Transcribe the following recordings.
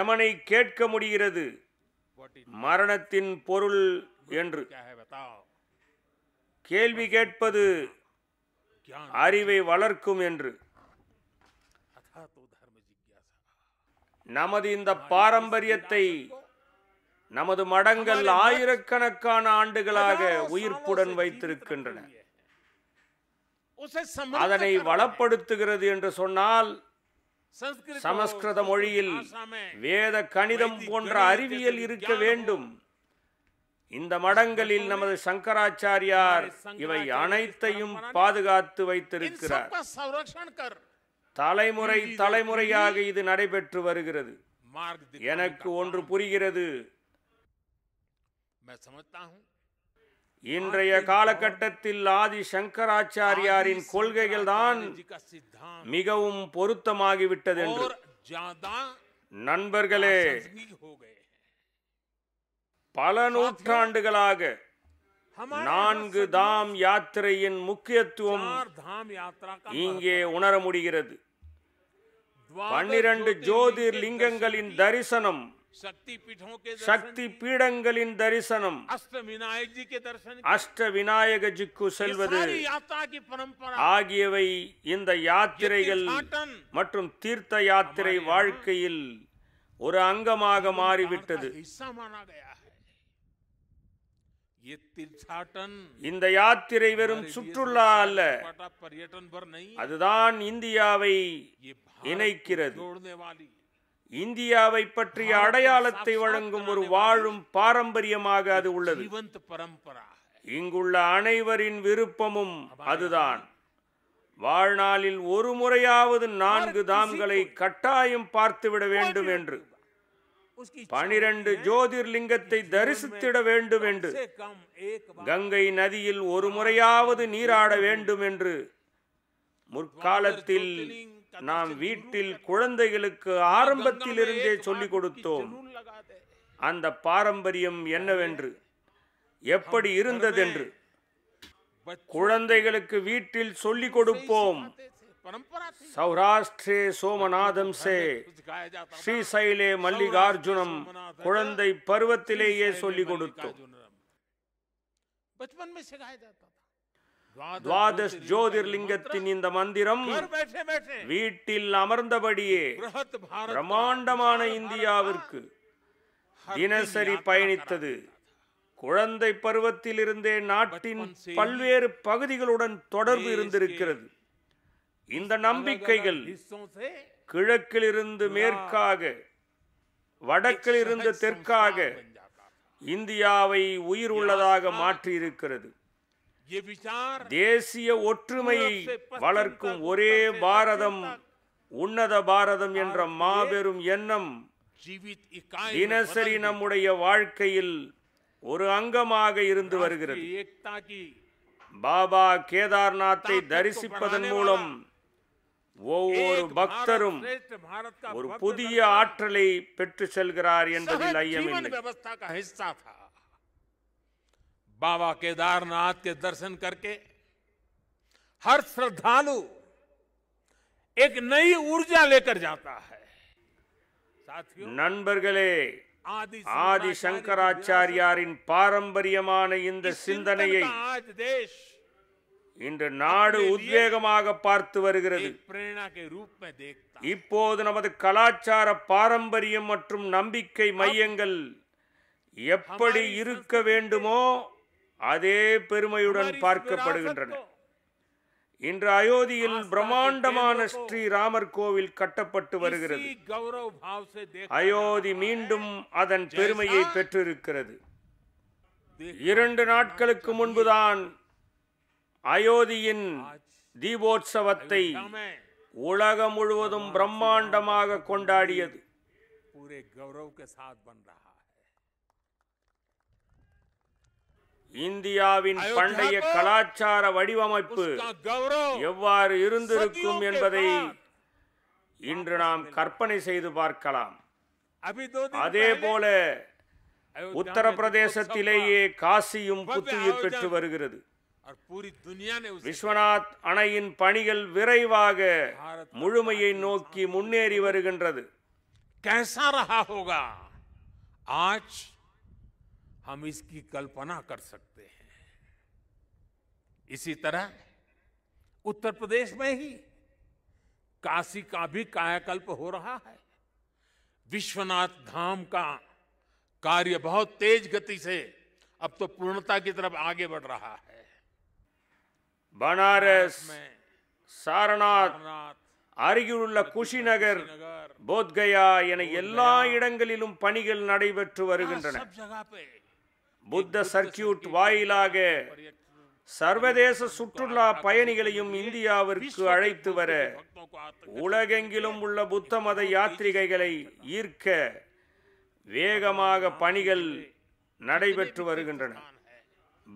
எமனை கேட்க முடிகிறது மரணத்தின் பொருள் என்று கேள்வி கேட்பது அறிவை வளர்க்கும் என்று நமது இந்த பாரம்பரியத்தை நமது மடங்கள் ஆயிரக்கணக்கான ஆண்டுகளாக உயிர்ப்புடன் வைத்திருக்கின்றன அதனை வளப்படுத்துகிறது என்று சொன்னால் சமஸ்கிருத மொழியில் வேத கணிதம் போன்ற அறிவியல் இருக்க வேண்டும் இந்த மடங்களில் நமது சங்கராச்சாரியார் இவை அனைத்தையும் பாதுகாத்து வைத்திருக்கிறார் தலைமுறை தலைமுறையாக இது நடைபெற்று வருகிறது எனக்கு ஒன்று புரிகிறது இன்றைய காலகட்டத்தில் ஆதி சங்கராச்சாரியாரின் கொள்கைகள் தான் மிகவும் பொருத்தமாகிவிட்டது என்று நண்பர்களே பல நூற்றாண்டுகளாக நான்கு தாம் யாத்திரையின் முக்கியத்துவம் இங்கே உணர முடிகிறது பன்னிரண்டு ஜோதிர் லிங்கங்களின் தரிசனம் சக்தி பீடங்களின் தரிசனம் அஷ்ட விநாயக் தரிசனம் அஷ்ட விநாயக ஜிக்கு செல்வது ஆகியவை இந்த யாத்திரைகள் மற்றும் தீர்த்த யாத்திரை வாழ்க்கையில் ஒரு அங்கமாக மாறிவிட்டது இந்த யாத்திரை வெறும் சுற்றுலா அல்ல அதுதான் இந்தியாவை இணைக்கிறது இந்தியாவை பற்றிய அடையாளத்தை வழங்கும் ஒரு வாழும் பாரம்பரியமாக அது உள்ளது இங்குள்ள அனைவரின் விருப்பமும் அதுதான் வாழ்நாளில் ஒரு முறையாவது நான்கு தாம்களை கட்டாயம் பார்த்துவிட வேண்டும் என்று பனிரெண்டு ஜோதிர்லிங்கத்தை தரிசித்திட வேண்டும் என்று கங்கை நதியில் ஒரு முறையாவது நீராட வேண்டும் என்று முற்காலத்தில் நாம் வீட்டில் குழந்தைகளுக்கு ஆரம்பத்திலிருந்தே சொல்லிக் கொடுத்தோம் அந்த பாரம்பரியம் என்னவென்று எப்படி இருந்ததென்று குழந்தைகளுக்கு வீட்டில் சொல்லிக் கொடுப்போம் சௌராஷ்டிரே சோமநாதம் சே ஸ்ரீசைலே மல்லிகார்ஜுனம் குழந்தை பருவத்திலேயே சொல்லிக் கொடுத்தோம் துவாதஷ் ஜோதிர்லிங்கத்தின் இந்த மந்திரம் வீட்டில் அமர்ந்தபடியே பிரம்மாண்டமான இந்தியாவிற்கு தினசரி பயணித்தது குழந்தை பருவத்திலிருந்தே நாட்டின் பல்வேறு பகுதிகளுடன் தொடர்பு இருந்திருக்கிறது இந்த நம்பிக்கைகள் கிழக்கிலிருந்து மேற்காக வடக்கிலிருந்து தெற்காக இந்தியாவை உயிர் உள்ளதாக மாற்றியிருக்கிறது தேசிய ஒற்றுமையை வளர்க்கும் ஒரே பாரதம் உன்னத பாரதம் என்ற மாபெரும் எண்ணம் தினசரி நம்முடைய வாழ்க்கையில் ஒரு அங்கமாக இருந்து வருகிறது பாபா கேதார்நாத்தை தரிசிப்பதன் மூலம் ஒவ்வொரு பக்தரும் ஒரு புதிய ஆற்றலை பெற்று செல்கிறார் என்பதில் ஐயமில்லை बाबा केदारनाथ के दर्शन करके हर श्रद्धालु एक नई ऊर्जा लेकर जाता है साथियों நண்பர்களே ஆதி சங்கராச்சாரியாரின் பாரம்பரியமான இந்த சிந்தனையை இன்று நாடு உத்வேகமாக பார்த்து வருகிறது இப்போது நமது கலாச்சார பாரம்பரியம் மற்றும் நம்பிக்கை மையங்கள் எப்படி இருக்க வேண்டுமோ அதே பெருமையுடன் பார்க்கப்படுகின்றன இன்று அயோத்தியில் பிரம்மாண்டமான ஸ்ரீராமர் கோவில் கட்டப்பட்டு வருகிறது அயோத்தி மீண்டும் அதன் பெருமையை பெற்றிருக்கிறது இரண்டு நாட்களுக்கு முன்புதான் அயோத்தியின் தீபோத்சவத்தை உலகம் முழுவதும் பிரம்மாண்டமாக கொண்டாடியது இந்தியாவின் பண்டைய கலாச்சார வடிவமைப்பு எவ்வாறு இருந்திருக்கும் என்பதை இன்று நாம் கற்பனை செய்து பார்க்கலாம் அதே போல உத்தரப்பிரதேசத்திலேயே காசியும் புத்துயிர் பெற்று வருகிறது விஸ்வநாத் அணையின் பணிகள் விரைவாக முழுமையை நோக்கி முன்னேறி வருகின்றது ஹோகா ஆஜ் हम इसकी कल्पना कर सकते हैं इसी तरह उत्तर प्रदेश में ही काशी का भी कायाकल्प हो रहा है विश्वनाथ धाम का कार्य बहुत तेज गति से अब तो पूर्णता की तरफ आगे बढ़ रहा है बनारस में சாரநாத் அருகிலுள்ள குஷிநகர் போத்கயா என எல்லா இடங்களிலும் हाँ, सब जगह पे புத்த சர்க்கியூட் வாயிலாக சர்வதேச சுற்றுலா பயணிகளையும் இந்தியாவிற்கு அழைத்து வர உலகெங்கிலும் உள்ள புத்த மத யாத்திரிகைகளை ஈர்க்க வேகமாக பணிகள் நடைபெற்று வருகின்றன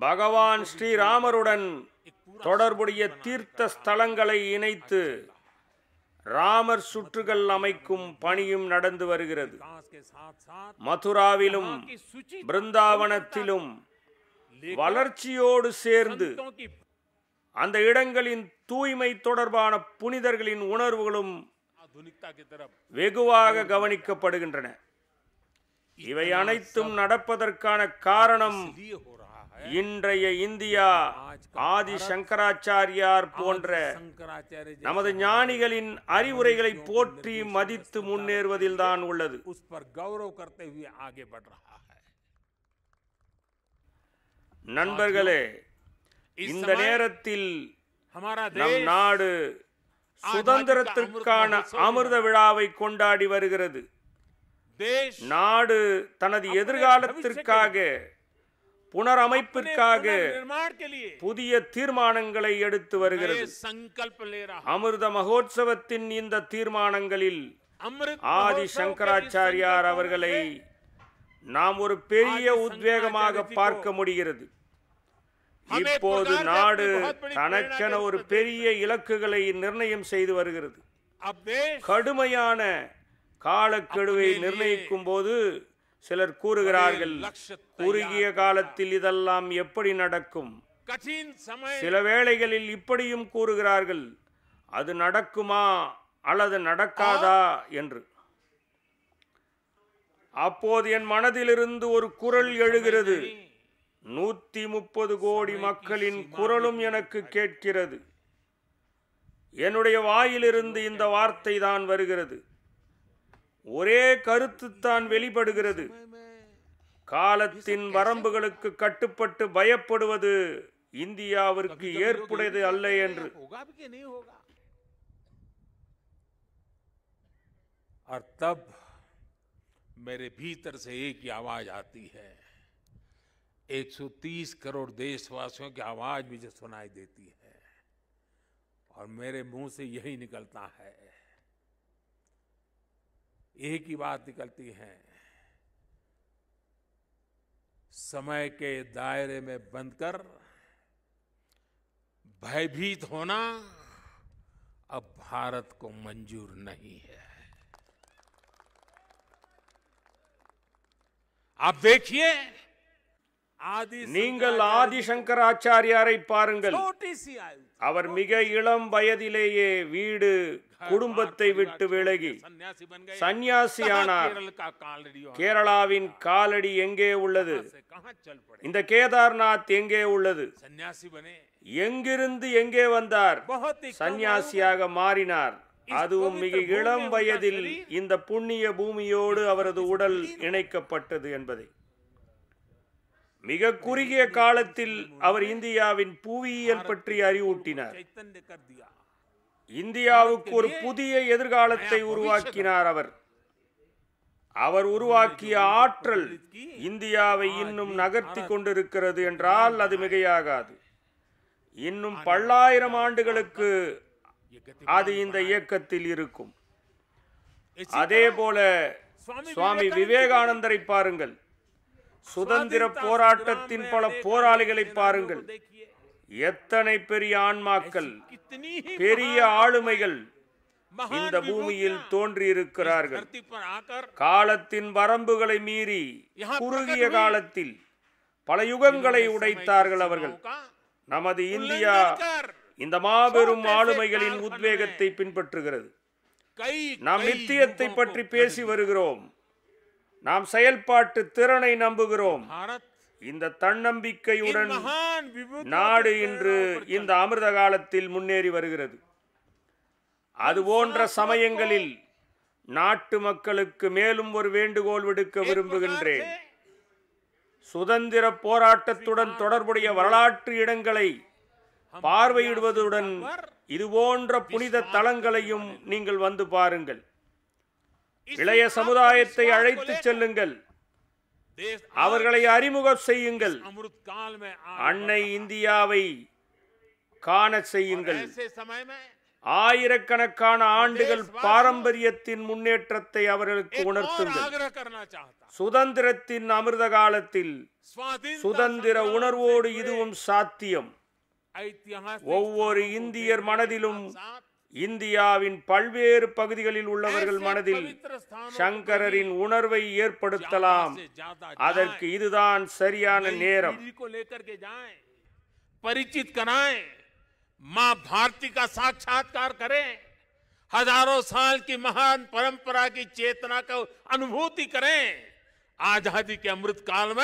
பகவான் ஸ்ரீராமருடன் தொடர்புடைய தீர்த்த ஸ்தலங்களை இணைத்து ராமர் சுற்றுகள் அமைக்கும் பணியும் நடந்து வருகிறது மதுராவிலும் பிருந்தாவனத்திலும் வளர்ச்சியோடு சேர்ந்து அந்த இடங்களின் தூய்மை தொடர்பான புனிதர்களின் உணர்வுகளும் வெகுவாக கவனிக்கப்படுகின்றன இவை அனைத்தும் நடப்பதற்கான காரணம் இன்றைய இந்தியா ஆதி சங்கராச்சாரியார் போன்ற நமது ஞானிகளின் அறிவுரைகளை போற்றி மதித்து முன்னேறுவதில் தான் உள்ளது நண்பர்களே இந்த நேரத்தில் நம் நாடு சுதந்திரத்திற்கான அமிர்த விழாவை கொண்டாடி வருகிறது நாடு தனது எதிர்காலத்திற்காக புனரமைப்பிற்காக புதிய தீர்மானங்களை எடுத்து வருகிறது அமிர்த மகோத்சவத்தின் இந்த தீர்மானங்களில் ஆதி சங்கராச்சாரியார் அவர்களை நாம் ஒரு பெரிய உத்வேகமாக பார்க்க முடிகிறது இப்போது நாடு தனக்கென ஒரு பெரிய இலக்குகளை நிர்ணயம் செய்து வருகிறது கடுமையான காலக்கெடுவை நிர்ணயிக்கும் போது சிலர் கூறுகிறார்கள் குறுகிய காலத்தில் இதெல்லாம் எப்படி நடக்கும் சில வேளைகளில் இப்படியும் கூறுகிறார்கள் அது நடக்குமா அல்லது நடக்காதா என்று அப்போது என் மனதிலிருந்து ஒரு குரல் எழுகிறது நூத்தி முப்பது கோடி மக்களின் குரலும் எனக்கு கேட்கிறது என்னுடைய வாயிலிருந்து இந்த வார்த்தை தான் வருகிறது ஒரே கருத்து தான் வெளிப்படுகிறது காலத்தின் வரம்புகளுக்கு கட்டுப்பட்டு பயப்படுவது இந்தியருக்கு ஏற்பட இல்லை என்று அர்த்தம் मेरे भीतर से एक आवाज आती है 130 करोड़ देशवासियों की आवाज मुझे सुनाई देती है और मेरे मुंह से यही निकलता है एक ही बात निकलती है समय के दायरे में बंद कर भयभीत होना अब भारत को मंजूर नहीं है आप देखिए आदि नींगल ஆதிசங்கராச்சாரியாரை पारंगल छोटी सी आयु அவர் மிக இளம் வயதிலேயே வீடு குடும்பத்தை விட்டு விலகி சந்நியாசியானார் கேரளாவின் காலடி எங்கே உள்ளது இந்த கேதார்நாத் எங்கே உள்ளது எங்கிருந்து எங்கே வந்தார் சந்நியாசியாக மாறினார் அதுவும் மிக இளம் வயதில் இந்த புண்ணிய பூமியோடு அவரது உடல் இணைக்கப்பட்டது என்பதை மிக குறுகிய காலத்தில் அவர் இந்தியாவின் புவியியல் பற்றி அறிவூட்டினார் இந்தியாவுக்கு ஒரு புதிய எதிர்காலத்தை உருவாக்கினார் அவர் அவர் உருவாக்கிய ஆற்றல் இந்தியாவை இன்னும் நகர்த்தி கொண்டிருக்கிறது என்றால் அது மிகையாகாது இன்னும் பல்லாயிரம் ஆண்டுகளுக்கு அது இந்த இயக்கத்தில் இருக்கும் அதே போல சுவாமி விவேகானந்தரை பாருங்கள் சுதந்திர போராட்டத்தின் பல போராளிகளை பாருங்கள் எத்தனை பெரிய ஆன்மாக்கள் பெரிய ஆளுமைகள் இந்த பூமியில் தோன்றியிருக்கிறார்கள் காலத்தின் வரம்புகளை மீறி குறுகிய காலத்தில் பல யுகங்களை உடைத்தார்கள் அவர்கள் நமது இந்தியா இந்த மாபெரும் ஆளுமைகளின் உத்வேகத்தை பின்பற்றுகிறது நாம் நித்தியத்தை பற்றி பேசி வருகிறோம் நாம் செயல்பாட்டு திறனை நம்புகிறோம் இந்த தன்னம்பிக்கையுடன் நாடு இன்று இந்த அமிர்த காலத்தில் முன்னேறி வருகிறது அது போன்ற சமயங்களில் நாட்டு மக்களுக்கு மேலும் ஒரு வேண்டுகோள் விடுக்க விரும்புகின்றேன் சுதந்திர போராட்டத்துடன் தொடர்புடைய வரலாற்று இடங்களை பார்வையிடுவதுடன் இதுபோன்ற புனித தலங்களையும் நீங்கள் வந்து பாருங்கள் இளைய சமுதாயத்தை அழைத்து செல்லுங்கள் அவர்களை அறிமுகம் செய்யுங்கள் அன்னை இந்தியாவை காண செய்யுங்கள் ஆயிரக்கணக்கான ஆண்டுகள் பாரம்பரியத்தின் முன்னேற்றத்தை அவர்களுக்கு உணர்த்துங்கள் சுதந்திரத்தின் அமிர்த காலத்தில் சுதந்திர உணர்வோடு இதுவும் சாத்தியம் ஒவ்வொரு இந்தியர் மனதிலும் இந்தியாவின் பல்வேறு பகுதிகளில் உள்ளவர்கள் மனதில் சங்கரரின் உணர்வை ஏற்படுத்தலாம் அதற்கு இதுதான் சரியான நேரம் பரிச்சித் கனாய் மா பாரதி கா சாட்சா கரே ஹஜாரோ சால் கி மகான் பரம்பரா கி சேத்தனா கனுபூதி கரே ஆஜாதி கே அமிர்த காலம்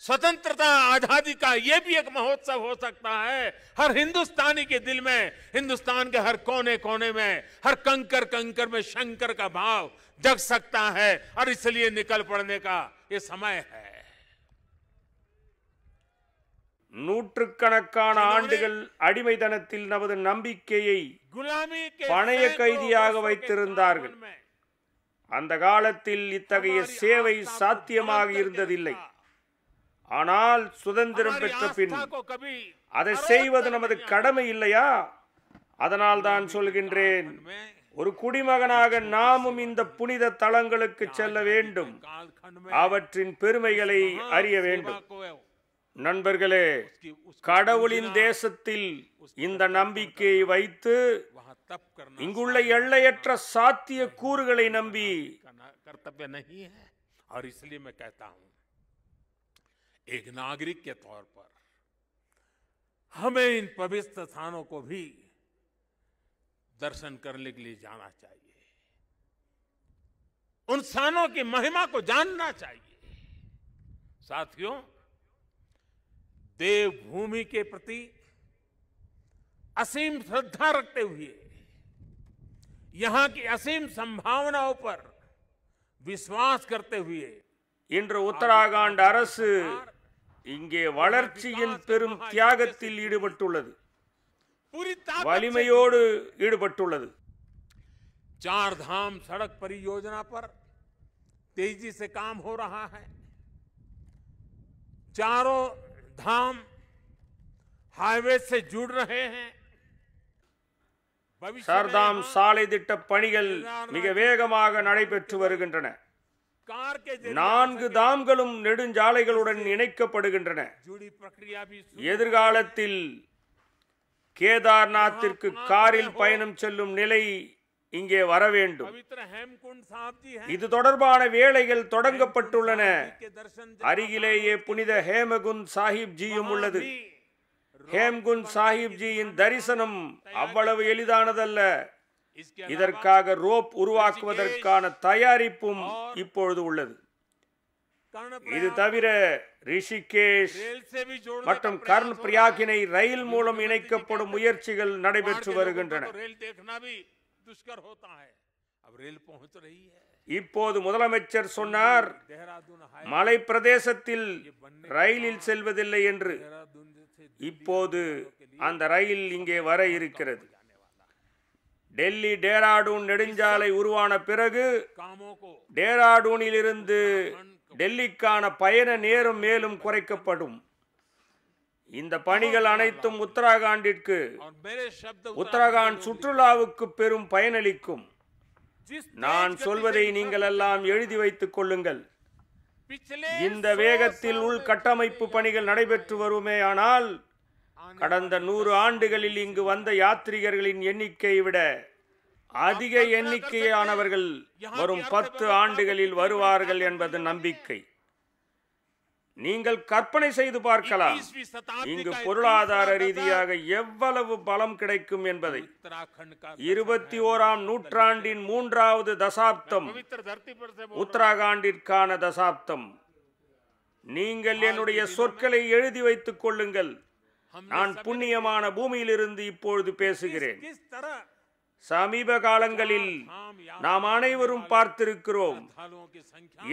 स्वतंत्रता आजादी का यह भी एक महोत्सव हो सकता है हर हिंदुस्तानी के दिल में हिंदुस्तान के हर कोने कोने में हर कंकर कंकर में शंकर का भाव जग सकता है और इसलिए निकल पड़ने का ये समय है नूट ஆண்டுகள் आन நமது நம்பிக்கையை कई अंदर इतना सेवे सा ஆனால் சுதந்திரம் பெற்ற பின் அதை செய்வது நமது கடமை இல்லையா அதனால் தான் சொல்கின்றேன் ஒரு குடிமகனாக நாமும் இந்த புனித தலங்களுக்கு செல்ல வேண்டும் அவற்றின் பெருமைகளை அறிய வேண்டும் நண்பர்களே கடவுளின் தேசத்தில் இந்த நம்பிக்கையை வைத்து இங்குள்ள எல்லையற்ற சாத்திய கூறுகளை நம்பி एक नागरिक के तौर पर हमें इन पवित्र स्थानों को भी दर्शन करने के लिए जाना चाहिए उन स्थानों की महिमा को जानना चाहिए साथियों देवभूमि के प्रति असीम श्रद्धा रखते हुए यहां की असीम संभावनाओं पर विश्वास करते हुए इंद्र उत्तराखंड அரசு இங்கே வளர்ச்சியில் பெரும் தியாகத்தில் ஈடுபட்டுள்ளது வலிமையோடு ஈடுபட்டுள்ளது சார்தாம் சடக் பரியோஜனா பர் தேஜி से காம் हो रहा है चारों धाम हाईवे சார்தாம் சாலை திட்ட பணிகள் மிக வேகமாக நடைபெற்று வருகின்றன நான்கு தாம்களும் நெடுஞ்சாலைகளுடன் இணைக்கப்படுகின்றன எதிர்காலத்தில் கேதார்நாத்திற்கு காரில் பயணம் செல்லும் நிலை இங்கே வர வேண்டும் இது தொடர்பான வேலைகள் தொடங்கப்பட்டுள்ளன அருகிலேயே புனித ஹேமகுன் சாஹிப் ஜியும் உள்ளது சாஹிப் சாஹிப்ஜியின் தரிசனம் அவ்வளவு எளிதானதல்ல இதற்காக ரோப் உருவாக்குவதற்கான தயாரிப்பும் இப்பொழுது உள்ளது இது தவிர ரிஷிகேஷ் மற்றும் கர்ண் பிரியாகினை ரயில் மூலம் இணைக்கப்படும் முயற்சிகள் நடைபெற்று வருகின்றன இப்போது முதலமைச்சர் சொன்னார் மலை பிரதேசத்தில் ரயிலில் செல்வதில்லை என்று இப்போது அந்த ரயில் இங்கே வர இருக்கிறது டெல்லி டேராடூன் நெடுஞ்சாலை உருவான பிறகு டேராடூனிலிருந்து டெல்லிக்கான பயண நேரம் மேலும் குறைக்கப்படும் இந்த பணிகள் அனைத்தும் உத்தராகாண்டிற்கு உத்தராகாண்ட் சுற்றுலாவுக்கு பெரும் பயனளிக்கும் நான் சொல்வதை நீங்கள் எல்லாம் எழுதி வைத்துக் கொள்ளுங்கள் இந்த வேகத்தில் உள்கட்டமைப்பு பணிகள் நடைபெற்று வருமே ஆனால் கடந்த நூறு ஆண்டுகளில் இங்கு வந்த யாத்ரீகர்களின் எண்ணிக்கையை விட அதிக எண்ணிக்கையானவர்கள் வரும் பத்து ஆண்டுகளில் வருவார்கள் என்பது நம்பிக்கை நீங்கள் கற்பனை செய்து பார்க்கலாம் இங்கு பொருளாதார ரீதியாக எவ்வளவு பலம் கிடைக்கும் என்பதை இருபத்தி ஓராம் நூற்றாண்டின் மூன்றாவது தசாப்தம் உத்தராகாண்டிற்கான தசாப்தம் நீங்கள் என்னுடைய சொற்களை எழுதி வைத்துக் கொள்ளுங்கள் நான் புண்ணியமான பூமியிலிருந்து இப்பொழுது பேசுகிறேன் சமீப காலங்களில் நாம் அனைவரும் பார்த்திருக்கிறோம்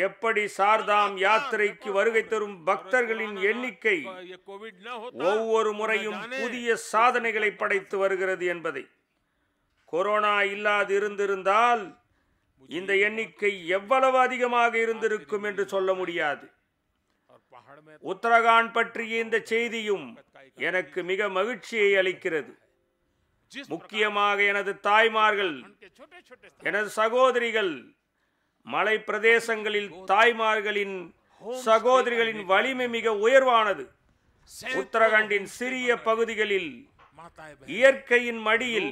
எப்படி சார்தாம் யாத்திரைக்கு வருகை தரும் பக்தர்களின் எண்ணிக்கை ஒவ்வொரு முறையும் புதிய சாதனைகளை படைத்து வருகிறது என்பதை கொரோனா இல்லாது இருந்திருந்தால் இந்த எண்ணிக்கை எவ்வளவு அதிகமாக இருந்திருக்கும் என்று சொல்ல முடியாது உத்தரகாண்ட் பற்றிய இந்த செய்தியும் எனக்கு மிக மகிழ்ச்சியை அளிக்கிறது முக்கியமாக எனது தாய்மார்கள் எனது சகோதரிகள் மலை பிரதேசங்களில் தாய்மார்களின் சகோதரிகளின் வலிமை மிக உயர்வானது உத்தரகண்டின் சிறிய பகுதிகளில் இயற்கையின் மடியில்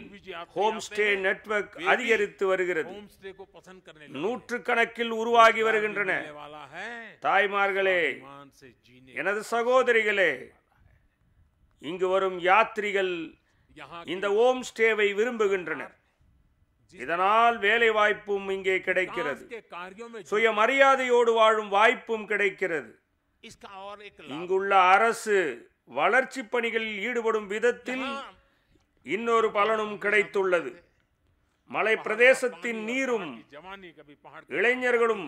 ஹோம் ஸ்டே நெட்வொர்க் அதிகரித்து வருகிறது நூற்று கணக்கில் உருவாகி வருகின்றன தாய்மார்களே எனது சகோதரிகளே இங்கு வரும் யாத்ரிகள் இந்த ஓம் ஸ்டேவை விரும்புகின்றனர் இதனால் வேலை வாய்ப்பும் இங்கே கிடைக்கிறது சுயமரியாதையோடு வாழும் வாய்ப்பும் கிடைக்கிறது இங்குள்ள அரசு வளர்ச்சி பணிகளில் ஈடுபடும் விதத்தில் இன்னொரு பலனும் கிடைத்துள்ளது மலை பிரதேசத்தின் நீரும் இளைஞர்களும்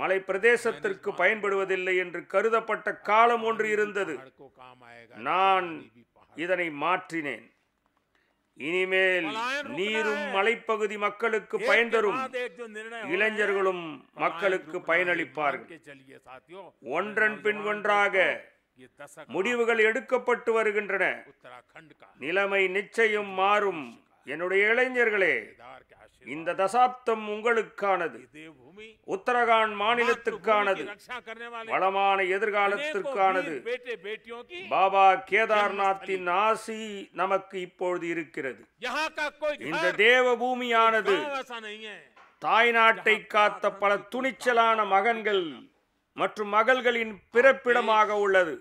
மலை பிரதேசத்திற்கு பயன்படுவதில்லை என்று கருதப்பட்ட காலம் ஒன்று இருந்தது நான் இதனை மாற்றினேன் இனிமேல் நீரும் மலைப்பகுதி மக்களுக்கு பயன் தரும் இளைஞர்களும் மக்களுக்கு பயனளிப்பார்கள் ஒன்றன் பின் ஒன்றாக முடிவுகள் எடுக்கப்பட்டு வருகின்றன நிலைமை நிச்சயம் மாறும் என்னுடைய இளைஞர்களே இந்த தசாப்தம் உங்களுக்கானது உத்தரகாண்ட் மாநிலத்துக்கானது வளமான எதிர்காலத்திற்கானது பாபா கேதார்நாத்தின் ஆசி நமக்கு இப்பொழுது இருக்கிறது இந்த தேவ பூமியானது தாய்நாட்டை காத்த பல துணிச்சலான மகன்கள் மற்றும் மகள்களின் பிறப்பிடமாக உள்ளது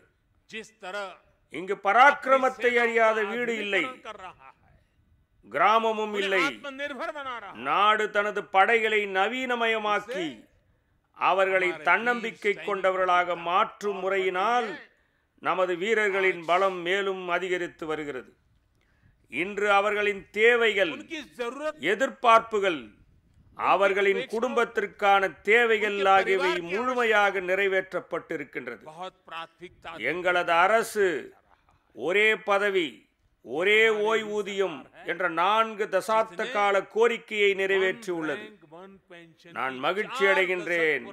இங்கு பராக்கிரமத்தை அறியாத வீடு இல்லை கிராமமும் இல்லை நாடு தனது படைகளை நவீனமயமாக்கி அவர்களை தன்னம்பிக்கை கொண்டவர்களாக மாற்றும் முறையினால் நமது வீரர்களின் பலம் மேலும் அதிகரித்து வருகிறது இன்று அவர்களின் தேவைகள் எதிர்பார்ப்புகள் அவர்களின் குடும்பத்திற்கான தேவைகள் ஆகியவை முழுமையாக நிறைவேற்றப்பட்டிருக்கின்றது எங்களது அரசு ஒரே பதவி ஒரே ஓய்வூதியம் என்ற நான்கு தசாப்த கால கோரிக்கையை நிறைவேற்றி உள்ளது நான் மகிழ்ச்சி அடைகின்றேன்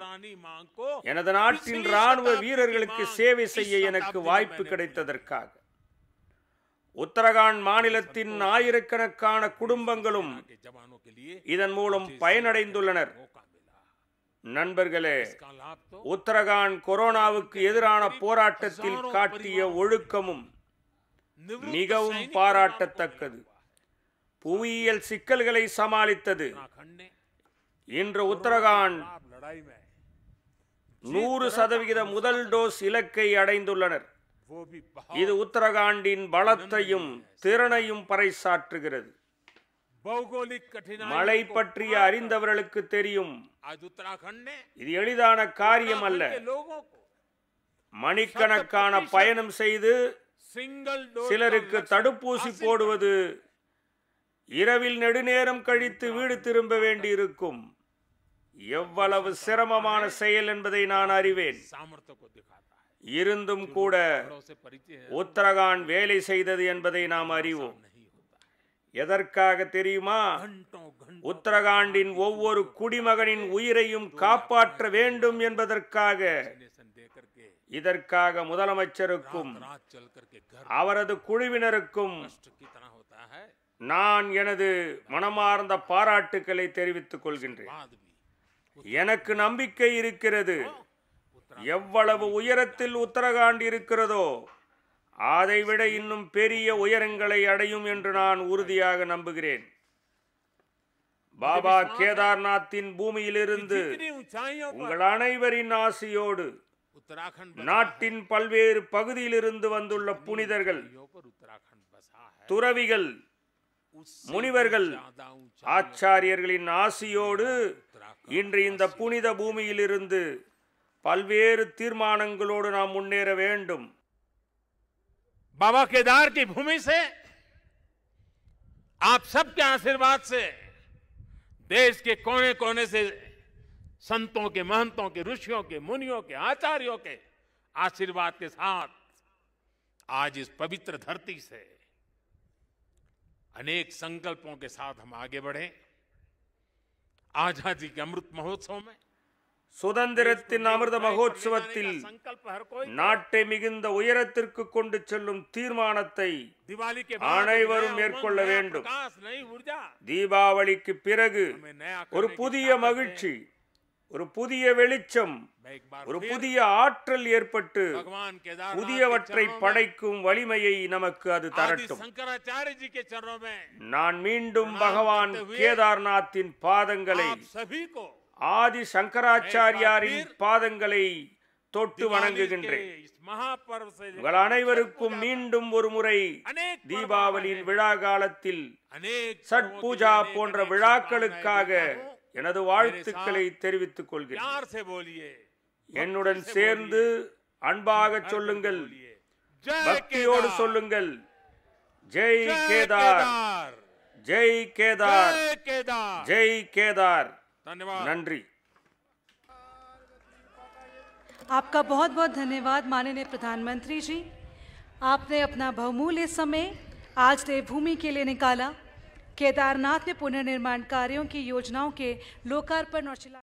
எனது நாட்டின் ராணுவ வீரர்களுக்கு சேவை செய்ய எனக்கு வாய்ப்பு கிடைத்ததற்காக உத்தரகாண்ட் மாநிலத்தின் ஆயிரக்கணக்கான குடும்பங்களும் இதன் மூலம் பயனடைந்துள்ளனர் நண்பர்களே உத்தரகாண்ட் கொரோனாவுக்கு எதிரான போராட்டத்தில் காட்டிய ஒழுக்கமும் மிகவும் பாராட்டத்தக்கது புவியியல் சிக்கல்களை சமாளித்தது இன்று உத்தரகாண்ட் நூறு சதவிகித முதல் டோஸ் இலக்கை அடைந்துள்ளனர் இது உத்தரகாண்டின் பலத்தையும் திறனையும் பறைசாற்றுகிறது மழை பற்றிய அறிந்தவர்களுக்கு தெரியும் இது எளிதான காரியம் அல்ல மணிக்கணக்கான பயணம் செய்து சிலருக்கு தடுப்பூசி போடுவது இரவில் நெடுநேரம் கழித்து வீடு திரும்ப வேண்டியிருக்கும் எவ்வளவு சிரமமான செயல் என்பதை நான் அறிவேன் இருந்தும் கூட உத்தரகாண்ட் வேலை செய்தது என்பதை நாம் அறிவோம் எதற்காக தெரியுமா உத்தரகாண்டின் ஒவ்வொரு குடிமகனின் உயிரையும் காப்பாற்ற வேண்டும் என்பதற்காக இதற்காக முதலமைச்சருக்கும் அவரது குழுவினருக்கும் நான் எனது மனமார்ந்த பாராட்டுக்களை தெரிவித்துக் கொள்கின்றேன் எனக்கு நம்பிக்கை இருக்கிறது எவ்வளவு உயரத்தில் உத்தரகாண்ட் இருக்கிறதோ அதைவிட இன்னும் பெரிய உயரங்களை அடையும் என்று நான் உறுதியாக நம்புகிறேன் பாபா கேதார்நாத்தின் பூமியிலிருந்து உங்கள் அனைவரின் ஆசையோடு நாட்டின் பல்வேறு பகுதியிலிருந்து வந்துள்ள புனிதர்கள் துறவிகள் முனிவர்கள் ஆச்சாரியர்களின் ஆசியோடு இன்று இந்த புனித பூமியிலிருந்து பல்வேறு தீர்மானங்களோடு நாம் முன்னேற வேண்டும் பாபா केदार की भूमि से आप सबके आशीर्वाद से देश के कोने कोने से संतों के महंतों के ऋषियों के मुनियों के आचार्यों के आशीर्वाद के साथ आज इस पवित्र धरती से अनेक संकल्पों के साथ हम आगे बढ़े ആജാദി അമൃത് മഹോത്സവം சுதந்திரத்தின் அமிர்த மகோத்சவத்தில் நாட்டை மிகுந்த உயரத்திற்கு கொண்டு செல்லும் தீர்மானத்தை அனைவரும் மேற்கொள்ள வேண்டும் தீபாவளிக்கு பிறகு ஒரு புதிய மகிழ்ச்சி ஒரு புதிய வெளிச்சம் ஒரு புதிய ஆற்றல் ஏற்பட்டு புதியவற்றை படைக்கும் வலிமையை நமக்கு அது தரட்டும் நான் மீண்டும் பகவான் கேதார்நாத்தின் பாதங்களை ஆதி சங்கராச்சாரியாரின் பாதங்களை தொட்டு வணங்குகின்றேன் உங்கள் அனைவருக்கும் மீண்டும் ஒரு முறை தீபாவளியின் விழா காலத்தில் சட் பூஜா போன்ற விழாக்களுக்காக எனது வாழ்த்துக்களை தெரிவித்துக் கொள்கிறேன் என்னுடன் சேர்ந்து அன்பாக சொல்லுங்கள் பக்தியோடு சொல்லுங்கள் ஜெய் கேதார் ஜெய் கேதார் ஜெய் கேदार नंद्री आपका बहुत बहुत धन्यवाद माननीय प्रधानमंत्री जी आपने अपना बहुमूल्य समय आज देवभूमि के लिए निकाला केदारनाथ में पुनर्निर्माण कार्यों की योजनाओं के लोकार्पण और शिला